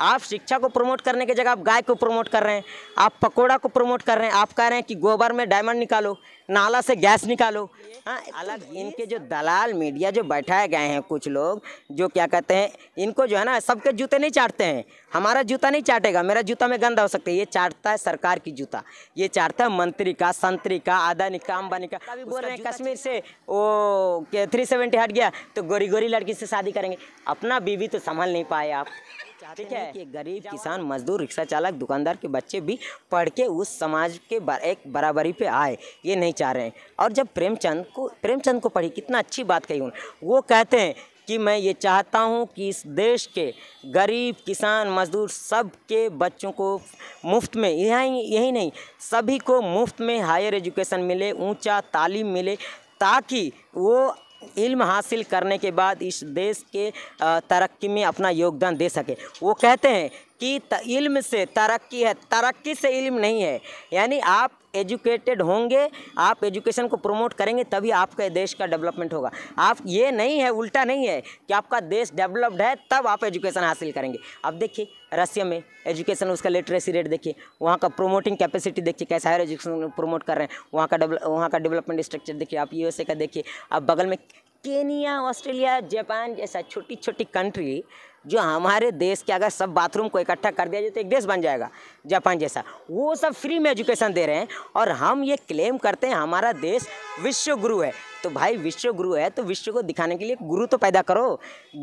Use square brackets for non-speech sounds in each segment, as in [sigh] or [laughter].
आप शिक्षा को प्रमोट करने की जगह आप गाय को प्रमोट कर रहे हैं आप पकोड़ा को प्रमोट कर रहे हैं आप कह रहे हैं कि गोबर में डायमंड निकालो नाला से गैस निकालो हाँ अलग इनके जो दलाल मीडिया जो बैठाए गए हैं कुछ लोग जो क्या कहते हैं इनको जो है ना सबके जूते नहीं चाटते हैं हमारा जूता नहीं चाटेगा मेरा जूता में गंदा हो सकता है ये चाटता है सरकार की जूता ये चाटता है मंत्री का संतरी का अदानी का अंबानी का अभी बोल रहे हैं कश्मीर से वो थ्री सेवेंटी हट गया तो गोरी गोरी लड़की से शादी करेंगे अपना बीवी तो संभाल नहीं पाए आप ठीक है कि गरीब किसान मजदूर रिक्शा चालक दुकानदार के बच्चे भी पढ़ के उस समाज के बर, एक बराबरी पे आए ये नहीं चाह रहे हैं और जब प्रेमचंद को प्रेमचंद को पढ़ी कितना अच्छी बात कही उन्होंने वो कहते हैं कि मैं ये चाहता हूँ कि इस देश के गरीब किसान मजदूर सब के बच्चों को मुफ्त में यही यही नहीं सभी को मुफ्त में हायर एजुकेशन मिले ऊंचा तालीम मिले ताकि वो इल्म हासिल करने के बाद इस देश के तरक्की में अपना योगदान दे सके वो कहते हैं कि इल्म से तरक्की है तरक्की से इल्म नहीं है यानी आप एजुकेटेड होंगे आप एजुकेशन को प्रमोट करेंगे तभी आपके देश का डेवलपमेंट होगा आप ये नहीं है उल्टा नहीं है कि आपका देश डेवलप्ड है तब आप एजुकेशन हासिल करेंगे अब देखिए रशिया में एजुकेशन उसका लिटरेसी रेट देखिए वहाँ का प्रोमोटिंग कैपेसिटी देखिए कैसे हायर एजुकेशन प्रोमोट कर रहे हैं वहाँ का वहाँ का डेवलपमेंट स्ट्रक्चर देखिए आप यूएसए का देखिए अब बगल में केनिया ऑस्ट्रेलिया जापान जैसा छोटी छोटी कंट्री जो हमारे देश के अगर सब बाथरूम को इकट्ठा कर दिया जाए तो एक देश बन जाएगा जापान जैसा वो सब फ्री में एजुकेशन दे रहे हैं और हम ये क्लेम करते हैं हमारा देश विश्व गुरु है तो भाई विश्व गुरु है तो विश्व को दिखाने के लिए गुरु तो पैदा करो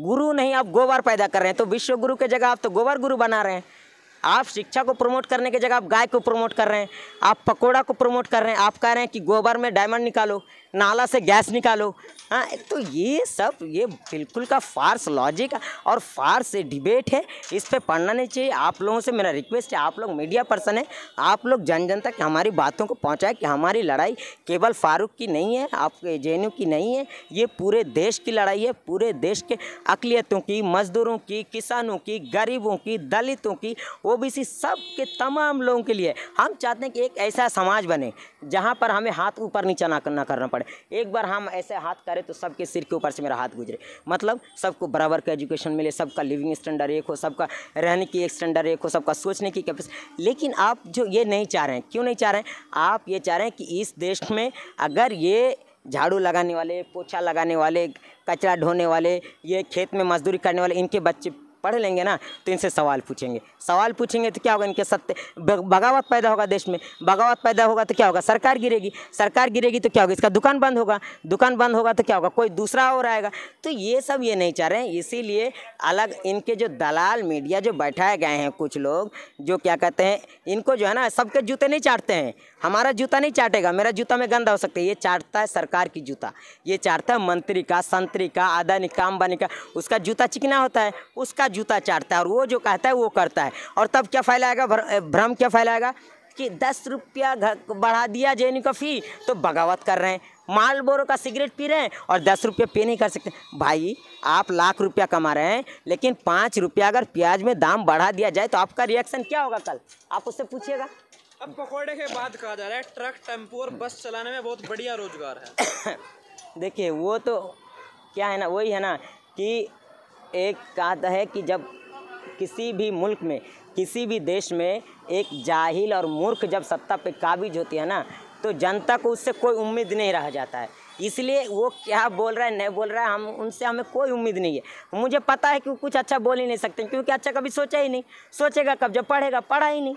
गुरु नहीं आप गोबर पैदा कर रहे हैं तो विश्व गुरु के जगह आप तो गोबर गुरु बना रहे हैं आप शिक्षा को प्रमोट करने की जगह आप गाय को प्रमोट कर रहे हैं आप पकोड़ा को प्रमोट कर रहे हैं आप कह रहे हैं कि गोबर में डायमंड निकालो नाला से गैस निकालो हाँ तो ये सब ये बिल्कुल का फार्स लॉजिक और फार्स डिबेट है इस पर पढ़ना नहीं चाहिए आप लोगों से मेरा रिक्वेस्ट है आप लोग मीडिया पर्सन है आप लोग जन जन तक हमारी बातों को पहुँचाए कि हमारी लड़ाई केवल फारूक की नहीं है आपके जे की नहीं है ये पूरे देश की लड़ाई है पूरे देश के अकलीतों की मज़दूरों की किसानों की गरीबों की दलितों की ओ सब के तमाम लोगों के लिए हम चाहते हैं कि एक ऐसा समाज बने जहाँ पर हमें हाथ ऊपर नीचा ना करना करना पड़े पड़े एक बार हम ऐसे हाथ करें तो सबके सिर के ऊपर से मेरा हाथ गुजरे मतलब सबको बराबर का एजुकेशन मिले सबका लिविंग स्टैंडर्ड एक हो सबका रहने की स्टैंडर्ड एक हो सबका सोचने की कैपेसिटी लेकिन आप जो ये नहीं चाह रहे हैं क्यों नहीं चाह रहे हैं आप ये चाह रहे हैं कि इस देश में अगर ये झाड़ू लगाने वाले पोछा लगाने वाले कचरा ढोने वाले ये खेत में मजदूरी करने वाले इनके बच्चे पढ़ लेंगे ना तो इनसे सवाल पूछेंगे सवाल पूछेंगे तो क्या होगा इनके सत्य बगावत पैदा होगा देश में बगावत पैदा होगा तो क्या होगा सरकार गिरेगी सरकार गिरेगी तो क्या होगा इसका दुकान बंद होगा दुकान बंद होगा तो क्या होगा कोई दूसरा और आएगा तो ये सब ये नहीं चाह रहे हैं इसीलिए अलग इनके जो दलाल मीडिया जो बैठाए गए हैं कुछ लोग जो क्या कहते हैं इनको जो है ना सबके जूते नहीं चाटते हैं हमारा जूता नहीं चाटेगा मेरा जूता में गंदा हो सकता है ये चाटता है सरकार की जूता ये चाटता है मंत्री का संतरी का अदानी का अंबानी का उसका जूता चिकना होता है उसका जूता चाटता है और वो जो कहता है वो करता है और तब क्या फैलाएगा भ्रम क्या फैलाएगा कि दस रुपया बढ़ा दिया जे का फी तो बगावत कर रहे हैं माल बोरो का सिगरेट पी रहे हैं और दस रुपया पे नहीं कर सकते भाई आप लाख रुपया कमा रहे हैं लेकिन पाँच रुपया अगर प्याज में दाम बढ़ा दिया जाए तो आपका रिएक्शन क्या होगा कल आप उससे पूछिएगा अब पकौड़े के बाद कहा जा रहा है ट्रक टेम्पो और बस चलाने में बहुत बढ़िया रोजगार है [coughs] देखिए वो तो क्या है ना वही है ना कि एक कहता है कि जब किसी भी मुल्क में किसी भी देश में एक जाहिल और मूर्ख जब सत्ता पे काबिज होती है ना तो जनता को उससे कोई उम्मीद नहीं रह जाता है इसलिए वो क्या बोल रहा है नहीं बोल रहा है हम उनसे हमें कोई उम्मीद नहीं है मुझे पता है कि वो कुछ अच्छा बोल ही नहीं सकते क्योंकि अच्छा कभी सोचा ही नहीं सोचेगा कब जब पढ़ेगा पढ़ा ही नहीं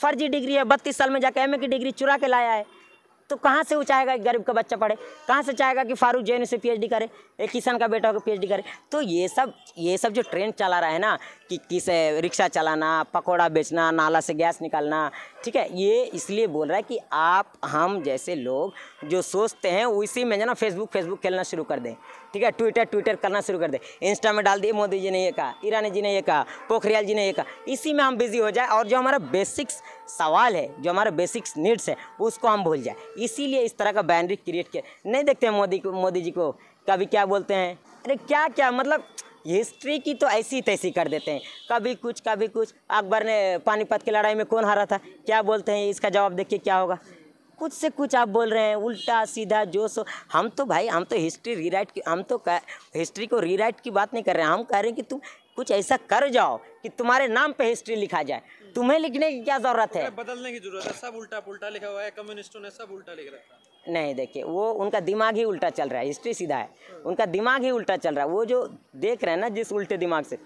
फर्जी डिग्री है बत्तीस साल में जाकर एम की डिग्री चुरा के लाया है तो कहाँ से वो चाहेगा गरीब का बच्चा पढ़े कहाँ से चाहेगा कि फारूक जैन से पीएचडी करे एक किसान का बेटा होकर पीएचडी करे तो ये सब ये सब जो ट्रेंड चला रहा है ना कि किस रिक्शा चलाना पकौड़ा बेचना नाला से गैस निकालना ठीक है ये इसलिए बोल रहा है कि आप हम जैसे लोग जो सोचते हैं उसी में जाना ना फेसबुक फेसबुक खेलना शुरू कर दें ठीक है ट्विटर ट्विटर करना शुरू कर दे इंस्टा में डाल दिए मोदी जी ने ये कहा ईरानी जी ने ये कहा पोखरियाल जी ने ये कहा इसी में हम बिजी हो जाए और जो हमारा बेसिक्स सवाल है जो हमारा बेसिक्स नीड्स है उसको हम भूल जाए इसीलिए इस तरह का बैनरी क्रिएट किया नहीं देखते हैं मोदी को मोदी जी को कभी क्या बोलते हैं अरे क्या क्या मतलब हिस्ट्री की तो ऐसी तैसी कर देते हैं कभी कुछ कभी कुछ अकबर ने पानीपत की लड़ाई में कौन हारा था क्या बोलते हैं इसका जवाब देखिए क्या होगा कुछ से कुछ आप बोल रहे हैं उल्टा सीधा जो सो हम तो भाई हम तो हिस्ट्री रीराइट की हम तो हिस्ट्री को रीराइट की बात नहीं कर रहे हैं हम कह रहे हैं कि तुम कुछ ऐसा कर जाओ कि तुम्हारे नाम पे हिस्ट्री लिखा जाए तुम्हें लिखने की क्या जरूरत है बदलने की जरूरत है सब उल्टा पुल्टा लिखा हुआ है कम्युनिस्टों ने सब उल्टा लिख रहा है नहीं देखिए वो उनका दिमाग ही उल्टा चल रहा है हिस्ट्री सीधा है उनका दिमाग ही उल्टा चल रहा है वो जो देख रहे हैं ना जिस उल्टे दिमाग से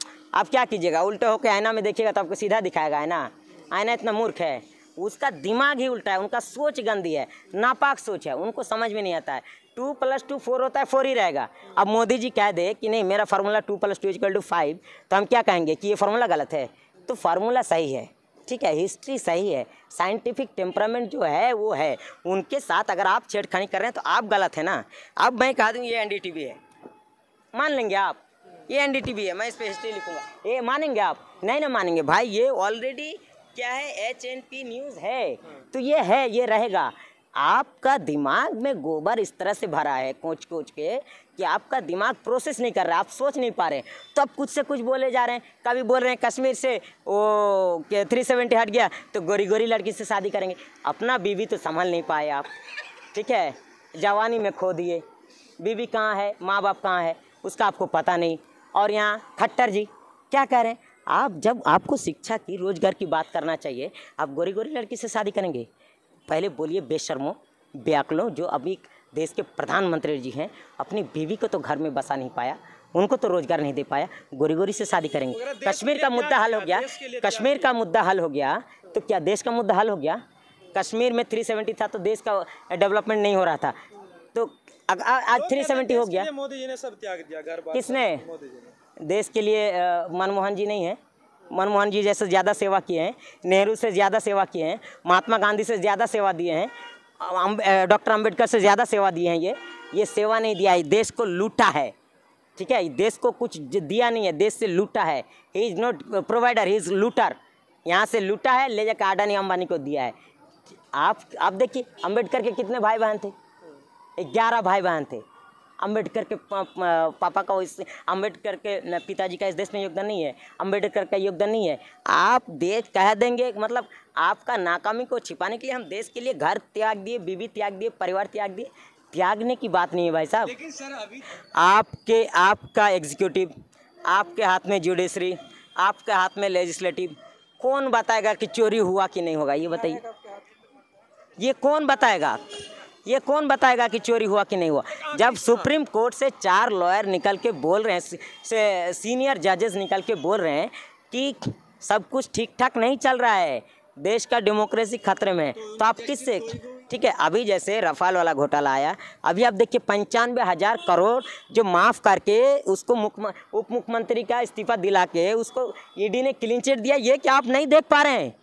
आप क्या कीजिएगा उल्टे होकर आयना में देखिएगा तो आपको सीधा दिखाएगा है ना आयना इतना मूर्ख है उसका दिमाग ही उल्टा है उनका सोच गंदी है नापाक सोच है उनको समझ में नहीं आता है टू प्लस टू फोर होता है फोर ही रहेगा अब मोदी जी कह दे कि नहीं मेरा formula two plus two is equal to five तो हम क्या कहेंगे कि ये फार्मूला गलत है तो फार्मूला सही है ठीक है हिस्ट्री सही है साइंटिफिक टेम्परामेंट जो है वो है उनके साथ अगर आप छेड़खानी कर रहे हैं तो आप गलत है ना अब मैं कह दूँ ये एन है मान लेंगे आप ये एन है मैं इस पर हिस्ट्री लिखूँगा ये मानेंगे आप नहीं ना मानेंगे भाई ये ऑलरेडी क्या है एच एन पी न्यूज़ है तो ये है ये रहेगा आपका दिमाग में गोबर इस तरह से भरा है कोच कोच के कि आपका दिमाग प्रोसेस नहीं कर रहा आप सोच नहीं पा रहे तो आप कुछ से कुछ बोले जा रहे हैं कभी बोल रहे हैं कश्मीर से वो थ्री सेवेंटी हट गया तो गोरी गोरी लड़की से शादी करेंगे अपना बीवी तो संभल नहीं पाए आप ठीक है जवानी में खो दिए बीवी कहाँ है माँ बाप कहाँ है उसका आपको पता नहीं और यहाँ खट्टर जी क्या कह रहे हैं आप जब आपको शिक्षा की रोजगार की बात करना चाहिए आप गोरी गोरी लड़की से शादी करेंगे पहले बोलिए बेशर्मो ब्याकलो जो अभी देश के प्रधानमंत्री जी हैं अपनी बीवी को तो घर में बसा नहीं पाया उनको तो रोजगार नहीं दे पाया गोरी गोरी से शादी करेंगे कश्मीर का मुद्दा हल हो गया कश्मीर का मुद्दा हल हो गया तो क्या देश का मुद्दा हल हो गया कश्मीर में थ्री सेवेंटी था तो देश का डेवलपमेंट नहीं हो रहा था तो आज थ्री तो सेवेंटी हो गया मोदी जी ने सब त्याग दिया किसने देश के लिए मनमोहन जी नहीं है मनमोहन जी जैसे ज़्यादा सेवा किए हैं नेहरू से ज़्यादा सेवा किए हैं महात्मा गांधी से ज़्यादा सेवा दिए हैं डॉक्टर अंबेडकर से ज़्यादा सेवा दिए हैं ये ये सेवा नहीं दिया है देश को लूटा है ठीक है देश को कुछ दिया नहीं है देश से लूटा है he is not provider he is looter यहाँ से लूटा है ले जाकर आडानी अंबानी को दिया है आप आप देखिए अंबेडकर के कितने भाई बहन थे ग्यारह भाई बहन थे अंबेडकर के पापा का इस अंबेडकर के पिताजी का इस देश में योगदान नहीं है अंबेडकर का योगदान नहीं है आप देश कह देंगे मतलब आपका नाकामी को छिपाने के लिए हम देश के लिए घर त्याग दिए बीवी त्याग दिए परिवार त्याग दिए त्यागने की बात नहीं है भाई साहब आपके आपका एग्जीक्यूटिव आपके हाथ में जुडिशरी आपके हाथ में लेजिस्लेटिव कौन बताएगा कि चोरी हुआ कि नहीं होगा ये बताइए ये कौन बताएगा ये कौन बताएगा कि चोरी हुआ कि नहीं हुआ जब हाँ। सुप्रीम कोर्ट से चार लॉयर निकल के बोल रहे हैं से सीनियर जजेस निकल के बोल रहे हैं कि सब कुछ ठीक ठाक नहीं चल रहा है देश का डेमोक्रेसी खतरे में है तो, तो आप किससे ठीक है अभी जैसे रफाल वाला घोटाला आया अभी आप देखिए पंचानवे हज़ार करोड़ जो माफ़ करके उसको मुख्य उप मुख्यमंत्री का इस्तीफा दिला के उसको ईडी e ने क्लीन चिट दिया ये क्या आप नहीं देख पा रहे हैं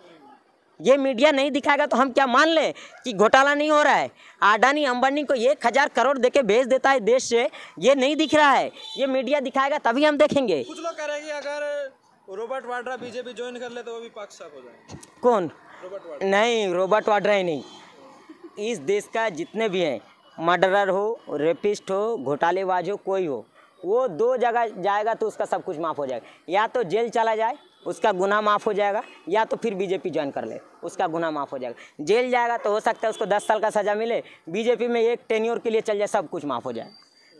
ये मीडिया नहीं दिखाएगा तो हम क्या मान लें कि घोटाला नहीं हो रहा है आडानी अंबानी को एक हज़ार करोड़ देके भेज देता है देश से ये नहीं दिख रहा है ये मीडिया दिखाएगा तभी हम देखेंगे कुछ लोग करेंगे अगर रॉबर्ट वाड्रा बीजेपी ज्वाइन कर ले तो वो भी पाक साफ हो जाए कौन रोबर्ट वाड्रा नहीं रॉबर्ट वाड्रा ही नहीं इस देश का जितने भी हैं मर्डरर हो रेपिस्ट हो घोटालेबाज हो कोई हो वो दो जगह जाएगा तो उसका सब कुछ माफ़ हो जाएगा या तो जेल चला जाए उसका गुना माफ़ हो जाएगा या तो फिर बीजेपी ज्वाइन कर ले उसका गुना माफ़ हो जाएगा जेल जाएगा तो हो सकता है उसको दस साल का सज़ा मिले बीजेपी में एक टेन्योर के लिए चल जाए सब कुछ माफ़ हो जाए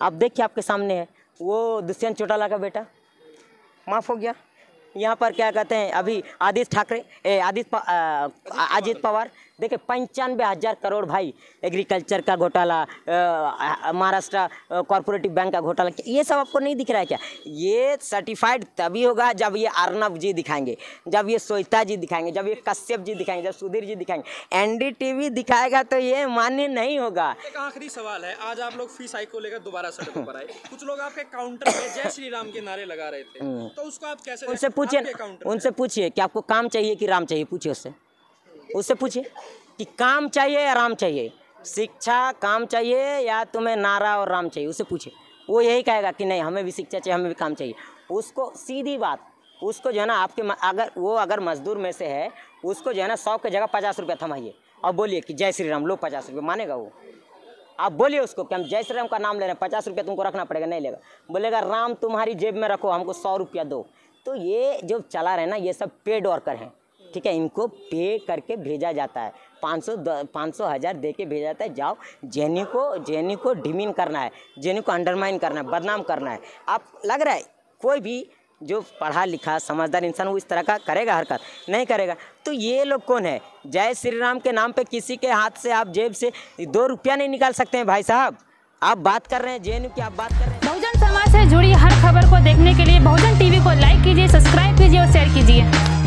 आप देखिए आपके सामने है वो दुष्यंत चौटाला का बेटा माफ़ हो गया यहाँ पर क्या कहते हैं अभी आदित्य ठाकरे आदित्य अजित पवार देखिए पंचानवे हज़ार करोड़ भाई एग्रीकल्चर का घोटाला महाराष्ट्र कॉरपोरेटिव बैंक का घोटाला ये सब आपको नहीं दिख रहा है क्या ये सर्टिफाइड तभी होगा जब ये अर्नब जी दिखाएंगे जब ये सोहिता जी दिखाएंगे जब ये कश्यप जी दिखाएंगे जब सुधीर जी दिखाएंगे एन दिखाएगा तो ये मान्य नहीं होगा एक आखिरी सवाल है आज आप लोग फीस आई को लेकर दोबारा सड़क पर आए कुछ लोग आपके काउंटर में जय श्री राम के नारे लगा रहे थे हम्म। तो उसको आप कैसे उनसे पूछिए उनसे पूछिए कि आपको काम चाहिए कि राम चाहिए पूछिए उससे उससे पूछिए कि काम चाहिए या राम चाहिए शिक्षा काम चाहिए या तुम्हें नारा और राम चाहिए उससे पूछिए वो यही कहेगा कि नहीं हमें भी शिक्षा चाहिए हमें भी काम चाहिए उसको सीधी बात उसको जो है ना आपके अगर वो अगर मजदूर में से है उसको जो है ना सौ के जगह पचास रुपया थमाइए और बोलिए कि जय श्री राम लो पचास रुपये मानेगा वो आप बोलिए उसको कि हम जय श्री राम का नाम ले रहे हैं पचास रुपया तुमको रखना पड़ेगा नहीं लेगा बोलेगा राम तुम्हारी जेब में रखो हमको सौ रुपया दो तो ये जो चला रहे ना ये सब पेड वर्कर हैं ठीक है इनको पे करके भेजा जाता है पाँच सौ पाँच सौ हज़ार दे के भेजा जाता है जाओ जेनी को जेनी को डिमिन करना है जेनी को अंडरमाइन करना है बदनाम करना है आप लग रहा है कोई भी जो पढ़ा लिखा समझदार इंसान वो इस तरह का करेगा हरकत नहीं करेगा तो ये लोग कौन है जय श्री राम के नाम पे किसी के हाथ से आप जेब से दो रुपया नहीं निकाल सकते हैं भाई साहब आप बात कर रहे हैं जे की आप बात कर रहे हैं बहुजन समाज से जुड़ी हर खबर को देखने के लिए बहुजन टीवी को लाइक कीजिए सब्सक्राइब कीजिए और शेयर कीजिए